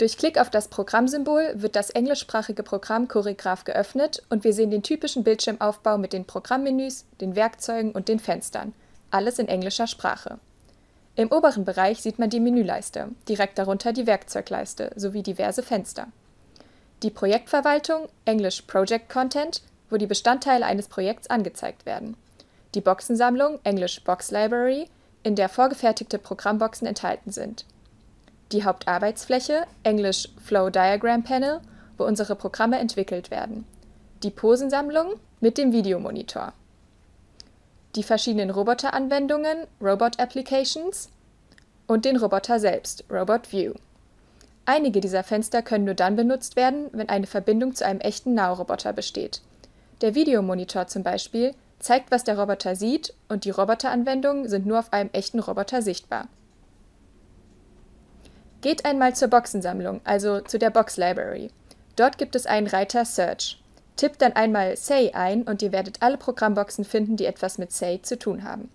Durch Klick auf das Programmsymbol wird das englischsprachige Programm Choreograph geöffnet und wir sehen den typischen Bildschirmaufbau mit den Programmmenüs, den Werkzeugen und den Fenstern, alles in englischer Sprache. Im oberen Bereich sieht man die Menüleiste, direkt darunter die Werkzeugleiste sowie diverse Fenster. Die Projektverwaltung, englisch Project Content, wo die Bestandteile eines Projekts angezeigt werden. Die Boxensammlung, englisch Box Library, in der vorgefertigte Programmboxen enthalten sind die Hauptarbeitsfläche, englisch Flow Diagram Panel, wo unsere Programme entwickelt werden, die Posensammlung mit dem Videomonitor, die verschiedenen Roboteranwendungen, Robot Applications und den Roboter selbst, Robot View. Einige dieser Fenster können nur dann benutzt werden, wenn eine Verbindung zu einem echten Nahroboter besteht. Der Videomonitor zum Beispiel zeigt, was der Roboter sieht und die Roboteranwendungen sind nur auf einem echten Roboter sichtbar. Geht einmal zur Boxensammlung, also zu der Box Library. Dort gibt es einen Reiter Search. Tippt dann einmal Say ein und ihr werdet alle Programmboxen finden, die etwas mit Say zu tun haben.